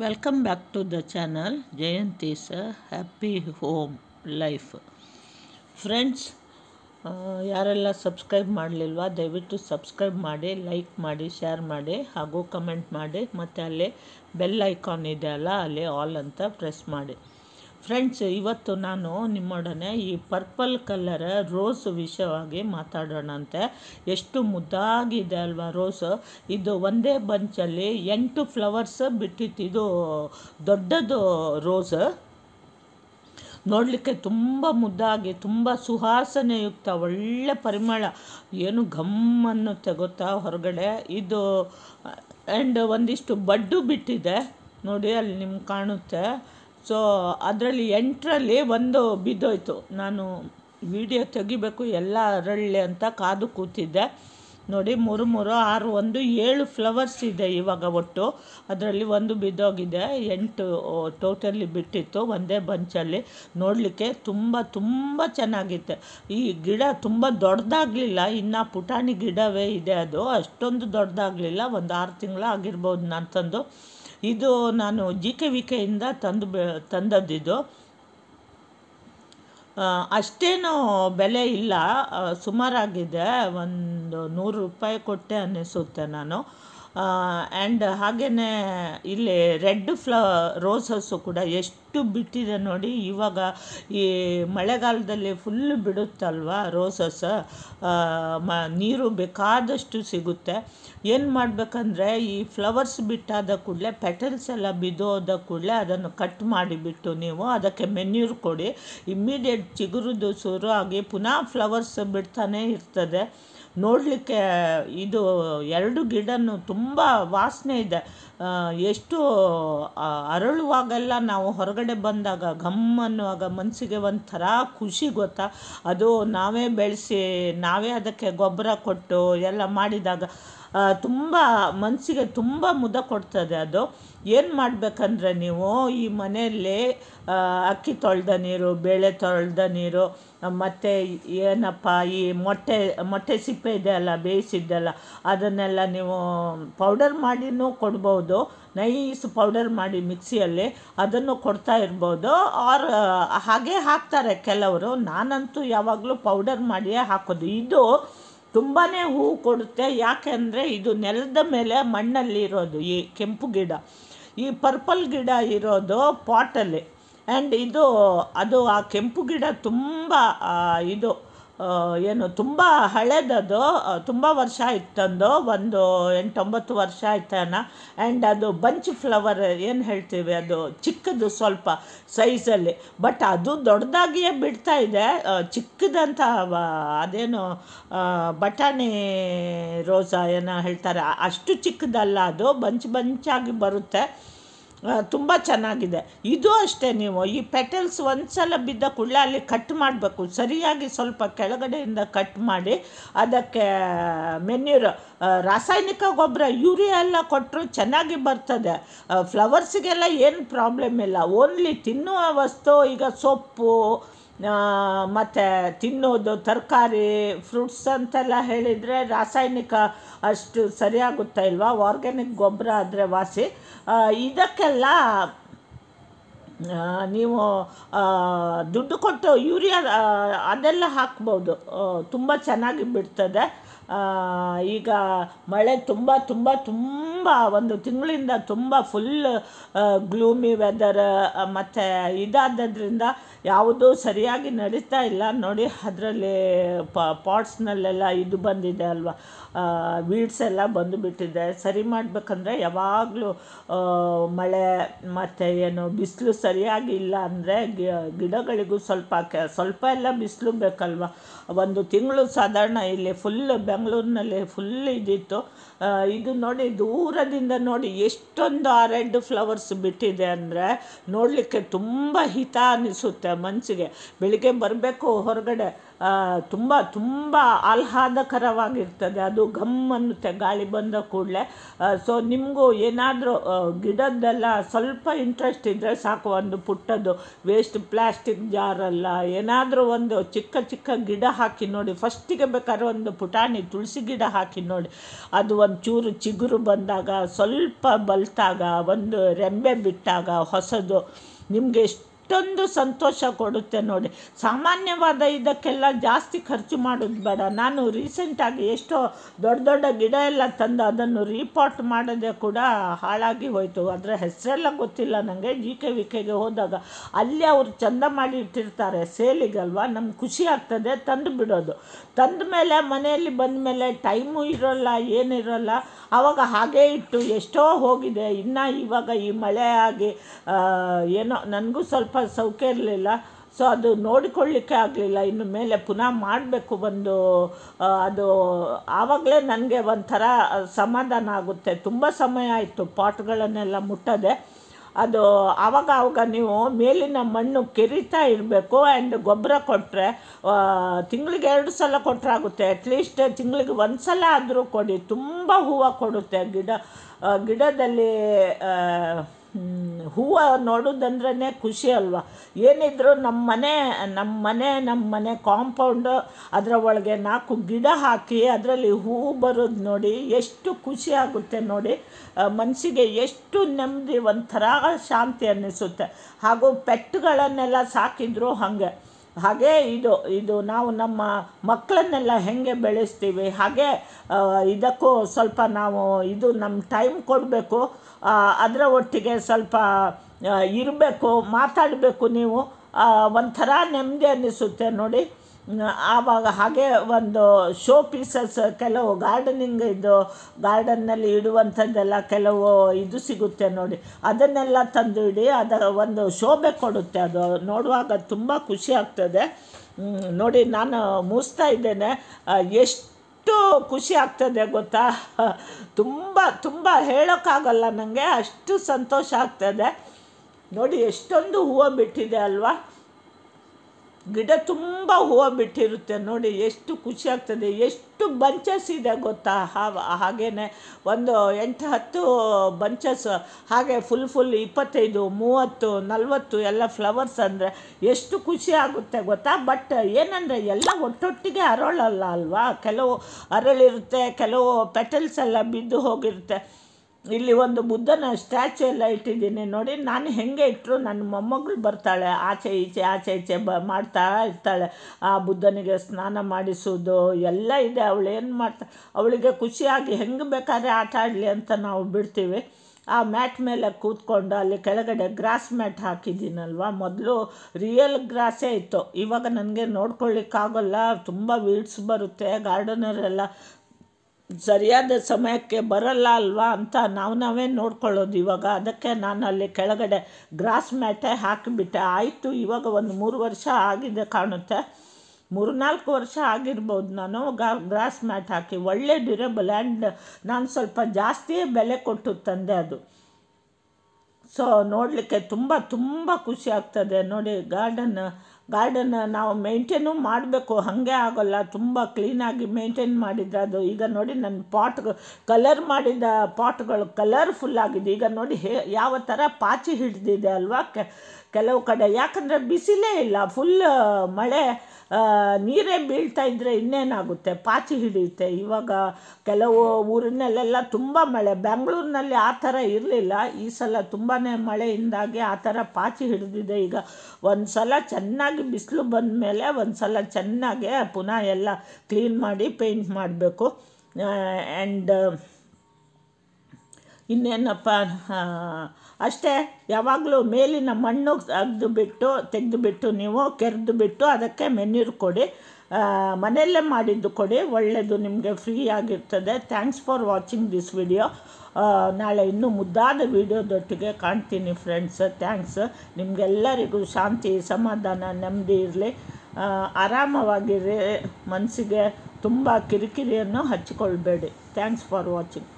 welcome back to the channel Jayanti ಸ happy home life friends ಯಾರೆಲ್ಲ subscribe ಮಾಡಲಿಲ್ವಾ ದಯವಿಟ್ಟು ಸಬ್ಸ್ಕ್ರೈಬ್ ಮಾಡಿ ಲೈಕ್ ಮಾಡಿ ಶೇರ್ ಮಾಡಿ ಹಾಗೂ ಕಮೆಂಟ್ ಮಾಡಿ ಮತ್ತು ಅಲ್ಲಿ ಬೆಲ್ ಐಕಾನ್ ಇದೆ ಅಲ್ಲ ಅಲ್ಲಿ ಆಲ್ ಅಂತ ಪ್ರೆಸ್ ಮಾಡಿ ಫ್ರೆಂಡ್ಸ್ ಇವತ್ತು ನಾನು ನಿಮ್ಮೊಡನೆ ಈ ಪರ್ಪಲ್ ಕಲರ್ ರೋಸ್ ವಿಷಯವಾಗಿ ಮಾತಾಡೋಣಂತೆ ಎಷ್ಟು ಮುದ್ದಾಗಿದೆ ಅಲ್ವಾ ರೋಸ್ ಇದು ಒಂದೇ ಬಂಚಲ್ಲಿ ಎಂಟು ಫ್ಲವರ್ಸ್ ಬಿಟ್ಟಿತ್ತು ಇದು ದೊಡ್ಡದು ರೋಸ್ ನೋಡಲಿಕ್ಕೆ ತುಂಬ ಮುದ್ದಾಗಿ ತುಂಬ ಸುಹಾಸನೆಯುಕ್ತ ಒಳ್ಳೆ ಪರಿಮಳ ಏನು ಘಮ್ ಅನ್ನುತ್ತೆ ಹೊರಗಡೆ ಇದು ಆ್ಯಂಡ್ ಒಂದಿಷ್ಟು ಬಡ್ಡು ಬಿಟ್ಟಿದೆ ನೋಡಿ ಅಲ್ಲಿ ನಿಮ್ಗೆ ಕಾಣುತ್ತೆ ಸೊ ಅದರಲ್ಲಿ ಎಂಟರಲ್ಲಿ ಒಂದು ಬಿದ್ದೋಯ್ತು ನಾನು ವೀಡಿಯೋ ತೆಗಿಬೇಕು ಎಲ್ಲ ಅರಳಲಿ ಅಂತ ಕಾದು ಕೂತಿದ್ದೆ ನೋಡಿ ಮೂರು ಮೂರು ಆರು ಒಂದು ಏಳು ಫ್ಲವರ್ಸ್ ಇದೆ ಇವಾಗ ಒಟ್ಟು ಅದರಲ್ಲಿ ಒಂದು ಬಿದ್ದೋಗಿದೆ ಎಂಟು ಟೋಟಲಿ ಬಿಟ್ಟಿತ್ತು ಒಂದೇ ಬಂಚಲ್ಲಿ ನೋಡಲಿಕ್ಕೆ ತುಂಬ ತುಂಬ ಚೆನ್ನಾಗಿತ್ತು ಈ ಗಿಡ ತುಂಬ ದೊಡ್ಡದಾಗಲಿಲ್ಲ ಇನ್ನು ಪುಟಾಣಿ ಗಿಡವೇ ಇದೆ ಅದು ಅಷ್ಟೊಂದು ದೊಡ್ಡದಾಗಲಿಲ್ಲ ಒಂದು ಆರು ತಿಂಗಳು ಆಗಿರ್ಬೋದು ನಾನು ತಂದು ಇದು ನಾನು ಜಿ ಕೆ ವಿ ಕೆಯಿಂದ ತಂದು ತಂದದ್ದಿದು ಅಷ್ಟೇನೂ ಬೆಲೆ ಇಲ್ಲ ಸುಮಾರಾಗಿದೆ ಒಂದು ನೂರು ರೂಪಾಯಿ ಕೊಟ್ಟೆ ಅನ್ನಿಸುತ್ತೆ ನಾನು ಆ್ಯಂಡ್ ಹಾಗೆಯೇ ಇಲ್ಲಿ ರೆಡ್ ಫ್ಲ ರೋಸಸ್ಸು ಕೂಡ ಎಷ್ಟು ಬಿಟ್ಟಿದೆ ನೋಡಿ ಇವಾಗ ಈ ಮಳೆಗಾಲದಲ್ಲಿ ಫುಲ್ ಬಿಡುತ್ತಲ್ವಾ ರೋಸಸ್ ಮ ನೀರು ಬೇಕಾದಷ್ಟು ಸಿಗುತ್ತೆ ಏನು ಮಾಡಬೇಕಂದ್ರೆ ಈ ಫ್ಲವರ್ಸ್ ಬಿಟ್ಟಾದ ಕೂಡಲೇ ಪೆಟಲ್ಸ್ ಎಲ್ಲ ಬಿದ್ದೋದ ಕೂಡಲೇ ಅದನ್ನು ಕಟ್ ಮಾಡಿಬಿಟ್ಟು ನೀವು ಅದಕ್ಕೆ ಮೆನ್ಯೂರ್ ಕೊಡಿ ಇಮ್ಮಿಡಿಯೇಟ್ ಚಿಗುರುದು ಶುರು ಆಗಿ ಪುನಃ ಫ್ಲವರ್ಸ್ ಬಿಡ್ತಾನೆ ಇರ್ತದೆ ನೋಡಲಿಕ್ಕೆ ಇದು ಎರಡು ಗಿಡನೂ ತುಂಬ ವಾಸನೆ ಇದೆ ಎಷ್ಟು ಅರಳುವಾಗೆಲ್ಲ ನಾವು ಹೊರಗಡೆ ಬಂದಾಗ ಘಮ್ ಅನ್ನುವಾಗ ಮನಸ್ಸಿಗೆ ಒಂಥರ ಖುಷಿ ಗೊತ್ತಾ ಅದು ನಾವೇ ಬೆಳೆಸಿ ನಾವೇ ಅದಕ್ಕೆ ಗೊಬ್ಬರ ಕೊಟ್ಟು ಎಲ್ಲ ಮಾಡಿದಾಗ ತುಂಬ ಮನಸ್ಸಿಗೆ ತುಂಬ ಮುದ ಕೊಡ್ತದೆ ಅದು ಏನು ಮಾಡಬೇಕಂದ್ರೆ ನೀವು ಈ ಮನೆಯಲ್ಲಿ ಅಕ್ಕಿ ತೊಳೆದ ನೀರು ಬೇಳೆ ತೊಳೆದ ನೀರು ಮತ್ತು ಏನಪ್ಪ ಈ ಮೊಟ್ಟೆ ಮೊಟ್ಟೆ ಸಿಪ್ಪೆ ಇದೆ ಅಲ್ಲ ಬೇಯಿಸಿದ್ದೆಲ್ಲ ಅದನ್ನೆಲ್ಲ ನೀವು ಪೌಡರ್ ಮಾಡಿನೂ ಕೊಡ್ಬೋದು ನೈಸ್ ಪೌಡರ್ ಮಾಡಿ ಮಿಕ್ಸಿಯಲ್ಲಿ ಅದನ್ನು ಕೊಡ್ತಾ ಇರ್ಬೋದು ಆರ್ ಹಾಗೆ ಹಾಕ್ತಾರೆ ಕೆಲವರು ನಾನಂತೂ ಯಾವಾಗಲೂ ಪೌಡರ್ ಮಾಡಿಯೇ ಹಾಕೋದು ಇದು ತುಂಬಾ ಹೂವು ಕೊಡುತ್ತೆ ಯಾಕೆಂದರೆ ಇದು ನೆಲದ ಮೇಲೆ ಮಣ್ಣಲ್ಲಿ ಇರೋದು ಈ ಕೆಂಪು ಗಿಡ ಈ ಪರ್ಪಲ್ ಗಿಡ ಇರೋದು ಪಾಟಲ್ಲಿ ಆ್ಯಂಡ್ ಇದು ಅದು ಆ ಕೆಂಪು ಗಿಡ ತುಂಬ ಇದು ಏನು ತುಂಬ ಹಳೇದದು ತುಂಬ ವರ್ಷ ಆಯ್ತಂದು ಒಂದು ಎಂಟೊಂಬತ್ತು ವರ್ಷ ಆಯ್ತಾನ ಆ್ಯಂಡ್ ಅದು ಬಂಚ್ ಫ್ಲವರ್ ಏನು ಹೇಳ್ತೀವಿ ಅದು ಚಿಕ್ಕದು ಸ್ವಲ್ಪ ಸೈಜಲ್ಲಿ ಬಟ್ ಅದು ದೊಡ್ಡದಾಗಿಯೇ ಬಿಡ್ತಾ ಇದೆ ಚಿಕ್ಕದಂಥ ಅದೇನು ಬಟಾಣಿ ರೋಸಾ ಏನೋ ಹೇಳ್ತಾರೆ ಅಷ್ಟು ಚಿಕ್ಕದಲ್ಲ ಅದು ಬಂಚ್ ಬಂಚಾಗಿ ಬರುತ್ತೆ ತುಂಬ ಚೆನ್ನಾಗಿದೆ ಇದು ಅಷ್ಟೇ ನೀವು ಈ ಪೆಟಲ್ಸ್ ಒಂದ್ಸಲ ಬಿದ್ದ ಕುಳ್ಳ ಅಲ್ಲಿ ಕಟ್ ಮಾಡಬೇಕು ಸರಿಯಾಗಿ ಸ್ವಲ್ಪ ಕೆಳಗಡೆಯಿಂದ ಕಟ್ ಮಾಡಿ ಅದಕ್ಕೆ ಮೆನ್ಯೂರ್ ರಾಸಾಯನಿಕ ಗೊಬ್ಬರ ಯೂರಿಯಾ ಎಲ್ಲ ಕೊಟ್ಟರು ಚೆನ್ನಾಗಿ ಬರ್ತದೆ ಫ್ಲವರ್ಸಿಗೆಲ್ಲ ಏನು ಪ್ರಾಬ್ಲಮ್ ಇಲ್ಲ ಓನ್ಲಿ ತಿನ್ನುವ ವಸ್ತು ಈಗ ಸೊಪ್ಪು ಮತ್ತು ತಿನ್ನೋದು ತರಕಾರಿ ಫ್ರೂಟ್ಸ್ ಅಂತೆಲ್ಲ ಹೇಳಿದರೆ ರಾಸಾಯನಿಕ ಅಷ್ಟು ಸರಿಯಾಗುತ್ತಾ ಇಲ್ವಾ ಆರ್ಗ್ಯಾನಿಕ್ ಗೊಬ್ಬರ ಆದರೆ ವಾಸಿ ಇದಕ್ಕೆಲ್ಲ ನೀವು ದುಡ್ಡು ಕೊಟ್ಟು ಯೂರಿಯಾ ಅದೆಲ್ಲ ಹಾಕ್ಬೋದು ತುಂಬ ಚೆನ್ನಾಗಿ ಬಿಡ್ತದೆ ಈಗ ಮಳೆ ತುಂಬ ತುಂಬ ತುಂಬ ಒಂದು ತಿಂಗಳಿಂದ ತುಂಬ ಫುಲ್ ಗ್ಲೂಮಿ ವೆದರ್ ಮತ್ತು ಇದಾದದ್ರಿಂದ ಯಾವುದೂ ಸರಿಯಾಗಿ ನಡೀತಾ ಇಲ್ಲ ನೋಡಿ ಅದರಲ್ಲಿ ಪಾಟ್ಸ್ನಲ್ಲೆಲ್ಲ ಇದು ಬಂದಿದೆ ಅಲ್ವಾ ವೀಡ್ಸ್ ಎಲ್ಲ ಬಂದುಬಿಟ್ಟಿದೆ ಸರಿ ಮಾಡಬೇಕಂದ್ರೆ ಯಾವಾಗಲೂ ಮಳೆ ಮತ್ತು ಏನು ಬಿಸಿಲು ಸರಿಯಾಗಿ ಇಲ್ಲ ಅಂದರೆ ಗಿಡಗಳಿಗೂ ಸ್ವಲ್ಪ ಕೆ ಸ್ವಲ್ಪ ಎಲ್ಲ ಬಿಸಿಲು ಬೇಕಲ್ವ ಒಂದು ತಿಂಗಳು ಸಾಧಾರಣ ಇಲ್ಲಿ ಫುಲ್ ಬೆಂಗಳೂರಿನಲ್ಲೇ ಫುಲ್ ಇದಿತ್ತು ಇದು ನೋಡಿ ದೂರದಿಂದ ನೋಡಿ ಎಷ್ಟೊಂದು ಆ ಫ್ಲವರ್ಸ್ ಬಿಟ್ಟಿದೆ ಅಂದರೆ ನೋಡಲಿಕ್ಕೆ ತುಂಬ ಹಿತ ಅನಿಸುತ್ತೆ ಮನಸ್ಸಿಗೆ ಬೆಳಿಗ್ಗೆ ಬರಬೇಕು ಹೊರಗಡೆ ತುಂಬ ತುಂಬ ಆಹ್ಲಾದಕರವಾಗಿರ್ತದೆ ಅದು ಘಮ್ ಅನ್ನುತ್ತೆ ಗಾಳಿ ಬಂದ ಕೂಡಲೇ ಸೊ ನಿಮಗೂ ಏನಾದರೂ ಗಿಡದ್ದೆಲ್ಲ ಸ್ವಲ್ಪ ಇಂಟ್ರೆಸ್ಟ್ ಇದ್ದರೆ ಸಾಕು ಒಂದು ಪುಟ್ಟದ್ದು ವೇಸ್ಟ್ ಪ್ಲಾಸ್ಟಿಕ್ ಜಾರಲ್ಲ ಏನಾದರೂ ಒಂದು ಚಿಕ್ಕ ಚಿಕ್ಕ ಗಿಡ ಹಾಕಿ ನೋಡಿ ಫಸ್ಟಿಗೆ ಬೇಕಾದ್ರೆ ಒಂದು ಪುಟಾಣಿ ತುಳಸಿ ಗಿಡ ಹಾಕಿ ನೋಡಿ ಅದು ಒಂದು ಚೂರು ಚಿಗುರು ಬಂದಾಗ ಸ್ವಲ್ಪ ಬಲ್ತಾಗ ಒಂದು ರೆಂಬೆ ಬಿಟ್ಟಾಗ ಹೊಸದು ನಿಮಗೆ ಎಷ್ಟು ಅಷ್ಟೊಂದು ಸಂತೋಷ ಕೊಡುತ್ತೆ ನೋಡಿ ಸಾಮಾನ್ಯವಾದ ಇದಕ್ಕೆಲ್ಲ ಜಾಸ್ತಿ ಖರ್ಚು ಮಾಡೋದು ಬೇಡ ನಾನು ರೀಸೆಂಟಾಗಿ ಎಷ್ಟೋ ದೊಡ್ಡ ದೊಡ್ಡ ಗಿಡ ಎಲ್ಲ ತಂದು ಅದನ್ನು ರೀಪಾಟ್ ಮಾಡದೆ ಕೂಡ ಹಾಳಾಗಿ ಹೋಯಿತು ಅದರ ಹೆಸರೆಲ್ಲ ಗೊತ್ತಿಲ್ಲ ನನಗೆ ಜಿ ಕೆ ವಿ ಕೆಗೆ ಹೋದಾಗ ಅಲ್ಲಿ ಅವರು ಚಂದ ಮಾಡಿ ಇಟ್ಟಿರ್ತಾರೆ ಸೇಲಿಗಲ್ವ ನಮ್ಗೆ ಖುಷಿ ಆಗ್ತದೆ ತಂದು ಬಿಡೋದು ತಂದ ಮೇಲೆ ಮನೆಯಲ್ಲಿ ಬಂದ ಮೇಲೆ ಟೈಮು ಇರೋಲ್ಲ ಏನಿರೋಲ್ಲ ಆವಾಗ ಹಾಗೆ ಇಟ್ಟು ಎಷ್ಟೋ ಹೋಗಿದೆ ಇನ್ನೂ ಇವಾಗ ಈ ಮಳೆ ಆಗಿ ಏನೋ ನನಗೂ ಸ್ವಲ್ಪ ಸ್ವಲ್ಪ ಸೌಖ್ಯ ಇರಲಿಲ್ಲ ಸೊ ಅದು ನೋಡಿಕೊಳ್ಳಿಕ್ಕೆ ಆಗಲಿಲ್ಲ ಇನ್ನು ಮೇಲೆ ಪುನಃ ಮಾಡಬೇಕು ಒಂದು ಅದು ಆವಾಗಲೇ ನನಗೆ ಒಂಥರ ಸಮಾಧಾನ ಆಗುತ್ತೆ ತುಂಬ ಸಮಯ ಆಯಿತು ಪಾಟ್ಗಳನ್ನೆಲ್ಲ ಮುಟ್ಟದೆ ಅದು ಆವಾಗ ಆವಾಗ ನೀವು ಮೇಲಿನ ಮಣ್ಣು ಕೆರಿತಾ ಇರಬೇಕು ಆ್ಯಂಡ್ ಗೊಬ್ಬರ ಕೊಟ್ಟರೆ ತಿಂಗಳಿಗೆ ಎರಡು ಸಲ ಕೊಟ್ಟರೆ ಆಗುತ್ತೆ ಅಟ್ಲೀಸ್ಟ್ ತಿಂಗಳಿಗೆ ಒಂದು ಸಲ ಆದರೂ ಕೊಡಿ ತುಂಬ ಹೂವು ಕೊಡುತ್ತೆ ಗಿಡ ಗಿಡದಲ್ಲಿ ಹೂವು ನೋಡೋದಂದ್ರೇ ಖುಷಿ ಅಲ್ವ ಏನಿದ್ರು ನಮ್ಮ ಮನೆ ನಮ್ಮ ಮನೆ ನಮ್ಮ ಮನೆ ಕಾಂಪೌಂಡು ಅದರ ಒಳಗೆ ನಾಲ್ಕು ಗಿಡ ಹಾಕಿ ಅದರಲ್ಲಿ ಹೂವು ಬರೋದು ನೋಡಿ ಎಷ್ಟು ಖುಷಿ ಆಗುತ್ತೆ ನೋಡಿ ಮನಸ್ಸಿಗೆ ಎಷ್ಟು ನೆಮ್ಮದಿ ಒಂಥರ ಶಾಂತಿ ಅನ್ನಿಸುತ್ತೆ ಹಾಗೂ ಪೆಟ್ಟುಗಳನ್ನೆಲ್ಲ ಸಾಕಿದ್ರು ಹಾಗೆ ಹಾಗೆ ಇದು ಇದು ನಾವು ನಮ್ಮ ಮಕ್ಕಳನ್ನೆಲ್ಲ ಹೇಗೆ ಬೆಳೆಸ್ತೀವಿ ಹಾಗೆ ಇದಕ್ಕೂ ಸ್ವಲ್ಪ ನಾವು ಇದು ನಮ್ಮ ಟೈಮ್ ಕೊಡಬೇಕು ಅದರ ಒಟ್ಟಿಗೆ ಸ್ವಲ್ಪ ಇರಬೇಕು ಮಾತಾಡಬೇಕು ನೀವು ಒಂಥರ ನೆಮ್ಮದಿ ಅನ್ನಿಸುತ್ತೆ ನೋಡಿ ಆವಾಗ ಹಾಗೆ ಒಂದು ಶೋ ಪೀಸಸ್ ಕೆಲವು ಗಾರ್ಡನಿಂಗ್ ಇದು ಗಾರ್ಡನ್ನಲ್ಲಿ ಇಡುವಂಥದ್ದೆಲ್ಲ ಕೆಲವು ಇದು ಸಿಗುತ್ತೆ ನೋಡಿ ಅದನ್ನೆಲ್ಲ ತಂದು ಇಡಿ ಅದರ ಒಂದು ಶೋಭೆ ಕೊಡುತ್ತೆ ಅದು ನೋಡುವಾಗ ತುಂಬ ಖುಷಿ ಆಗ್ತದೆ ನೋಡಿ ನಾನು ಮುಗಿಸ್ತಾ ಇದ್ದೇನೆ ಎಷ್ಟು ಅಷ್ಟು ಖುಷಿ ಆಗ್ತದೆ ಗೊತ್ತಾ ತುಂಬ ತುಂಬ ಹೇಳೋಕ್ಕಾಗಲ್ಲ ನನಗೆ ಅಷ್ಟು ಸಂತೋಷ ಆಗ್ತದೆ ನೋಡಿ ಎಷ್ಟೊಂದು ಹೂವು ಬಿಟ್ಟಿದೆ ಅಲ್ವಾ ಗಿಡ ತುಂಬ ಹೂವು ಬಿಟ್ಟಿರುತ್ತೆ ನೋಡಿ ಎಷ್ಟು ಖುಷಿ ಆಗ್ತದೆ ಎಷ್ಟು ಬಂಚಸ್ ಇದೆ ಗೊತ್ತಾ ಹಾಗೇ ಒಂದು ಎಂಟು ಹತ್ತು ಬಂಚಸ್ ಹಾಗೆ ಫುಲ್ ಫುಲ್ ಇಪ್ಪತ್ತೈದು ಮೂವತ್ತು ನಲವತ್ತು ಎಲ್ಲ ಫ್ಲವರ್ಸ್ ಅಂದರೆ ಎಷ್ಟು ಖುಷಿ ಆಗುತ್ತೆ ಗೊತ್ತಾ ಬಟ್ ಏನಂದರೆ ಎಲ್ಲ ಒಟ್ಟೊಟ್ಟಿಗೆ ಅರಳಲ್ಲ ಅಲ್ವಾ ಕೆಲವು ಅರಳಿರುತ್ತೆ ಕೆಲವು ಪೆಟಲ್ಸ್ ಎಲ್ಲ ಬಿದ್ದು ಹೋಗಿರುತ್ತೆ ಇಲ್ಲಿ ಒಂದು ಬುದ್ಧನ ಸ್ಟ್ಯಾಚು ಎಲ್ಲ ಇಟ್ಟಿದ್ದೀನಿ ನೋಡಿ ನಾನು ಹೆಂಗೆ ಇಟ್ಟರು ನನ್ನ ಮೊಮ್ಮಗಳು ಬರ್ತಾಳೆ ಆಚೆ ಈಚೆ ಆಚೆ ಈಚೆ ಬ ಮಾಡ್ತಾ ಇರ್ತಾಳೆ ಆ ಬುದ್ಧನಿಗೆ ಸ್ನಾನ ಮಾಡಿಸೋದು ಎಲ್ಲ ಇದೆ ಅವಳು ಏನು ಮಾಡ್ತಾ ಅವಳಿಗೆ ಖುಷಿಯಾಗಿ ಹೆಂಗೆ ಬೇಕಾದ್ರೆ ಆಟ ಆಡಲಿ ಅಂತ ನಾವು ಬಿಡ್ತೀವಿ ಆ ಮ್ಯಾಟ್ ಮೇಲೆ ಕೂತ್ಕೊಂಡು ಅಲ್ಲಿ ಕೆಳಗಡೆ ಗ್ರಾಸ್ ಮ್ಯಾಟ್ ಹಾಕಿದ್ದೀನಲ್ವ ಮೊದಲು ರಿಯಲ್ ಗ್ರಾಸೇ ಇತ್ತು ಇವಾಗ ನನಗೆ ನೋಡ್ಕೊಳ್ಳಿಕ್ಕಾಗಲ್ಲ ತುಂಬ ವೀಡ್ಸ್ ಬರುತ್ತೆ ಎಲ್ಲ ಸರಿಯಾದ ಸಮಯಕ್ಕೆ ಬರಲ್ಲ ಅಲ್ವಾ ಅಂತ ನಾವು ನಾವೇ ನೋಡ್ಕೊಳ್ಳೋದು ಇವಾಗ ಅದಕ್ಕೆ ನಾನು ಅಲ್ಲಿ ಕೆಳಗಡೆ ಗ್ರಾಸ್ ಮ್ಯಾಟೇ ಹಾಕಿಬಿಟ್ಟೆ ಆಯಿತು ಇವಾಗ ಒಂದು ಮೂರು ವರ್ಷ ಆಗಿದೆ ಕಾಣುತ್ತೆ ಮೂರು ನಾಲ್ಕು ವರ್ಷ ಆಗಿರ್ಬೋದು ನಾನು ಗಾ ಗ್ರಾಸ್ ಮ್ಯಾಟ್ ಹಾಕಿ ಒಳ್ಳೆ ಡ್ಯೂರೇಬಲ್ ಆ್ಯಂಡ್ ನಾನು ಸ್ವಲ್ಪ ಜಾಸ್ತಿಯೇ ಬೆಲೆ ಕೊಟ್ಟು ತಂದೆ ಅದು ಸೊ ನೋಡಲಿಕ್ಕೆ ತುಂಬ ತುಂಬ ಖುಷಿ ಆಗ್ತದೆ ನೋಡಿ ಗಾರ್ಡನ್ ಗಾರ್ಡನ್ನ ನಾವು ಮೇಂಟೇನು ಮಾಡಬೇಕು ಹಾಗೆ ಆಗೋಲ್ಲ ತುಂಬ ಕ್ಲೀನಾಗಿ ಮೇಂಟೈನ್ ಮಾಡಿದ್ರೆ ಅದು ಈಗ ನೋಡಿ ನನ್ನ ಪಾಟ್ ಕಲರ್ ಮಾಡಿದ ಪಾಟ್ಗಳು ಕಲರ್ಫುಲ್ ಆಗಿದೆ ಈಗ ನೋಡಿ ಹೇ ಯಾವ ಥರ ಪಾಚಿ ಹಿಡಿದಿದೆ ಅಲ್ವಾ ಕೆ ಕೆಲವು ಕಡೆ ಯಾಕಂದರೆ ಬಿಸಿಲೇ ಇಲ್ಲ ಫುಲ್ ಮಳೆ ನೀರೇ ಬೀಳ್ತಾ ಇದ್ದರೆ ಇನ್ನೇನಾಗುತ್ತೆ ಪಾಚಿ ಹಿಡಿಯುತ್ತೆ ಇವಾಗ ಕೆಲವು ಊರಿನಲ್ಲೆಲ್ಲ ತುಂಬ ಮಳೆ ಬೆಂಗಳೂರಿನಲ್ಲಿ ಆ ಥರ ಇರಲಿಲ್ಲ ಈ ಸಲ ತುಂಬಾ ಮಳೆಯಿಂದಾಗಿ ಆ ಥರ ಪಾಚಿ ಹಿಡಿದಿದೆ ಈಗ ಒಂದು ಸಲ ಚೆನ್ನಾಗಿ ಬಿಸಿಲು ಬಂದ ಮೇಲೆ ಒಂದು ಸಲ ಚೆನ್ನಾಗೆ ಪುನಃ ಎಲ್ಲ ಕ್ಲೀನ್ ಮಾಡಿ ಪೇಂಟ್ ಮಾಡಬೇಕು ಆ್ಯಂಡ್ ಇನ್ನೇನಪ್ಪ ಅಷ್ಟೇ ಯಾವಾಗಲೂ ಮೇಲಿನ ಮಣ್ಣು ಅಗ್ದು ಬಿಟ್ಟು ತೆಗೆದು ಬಿಟ್ಟು ನೀವು ಕೆರೆದು ಬಿಟ್ಟು ಅದಕ್ಕೆ ಮೆನ್ಯೂರ್ ಕೊಡಿ ಮನೆಯಲ್ಲೇ ಮಾಡಿದ್ದು ಕೊಡಿ ಒಳ್ಳೆಯದು ನಿಮಗೆ ಫ್ರೀ ಆಗಿರ್ತದೆ thanks for watching this video ನಾಳೆ ಇನ್ನೂ ಮುದ್ದಾದ ವಿಡಿಯೋದೊಟ್ಟಿಗೆ ಕಾಣ್ತೀನಿ ಫ್ರೆಂಡ್ಸ್ ಥ್ಯಾಂಕ್ಸ್ ನಿಮಗೆಲ್ಲರಿಗೂ ಶಾಂತಿ ಸಮಾಧಾನ ನೆಮ್ಮದಿ ಇರಲಿ ಆರಾಮವಾಗಿರಿ ಮನಸ್ಸಿಗೆ ತುಂಬ ಕಿರಿಕಿರಿಯನ್ನು ಹಚ್ಚಿಕೊಳ್ಬೇಡಿ ಥ್ಯಾಂಕ್ಸ್ ಫಾರ್ ವಾಚಿಂಗ್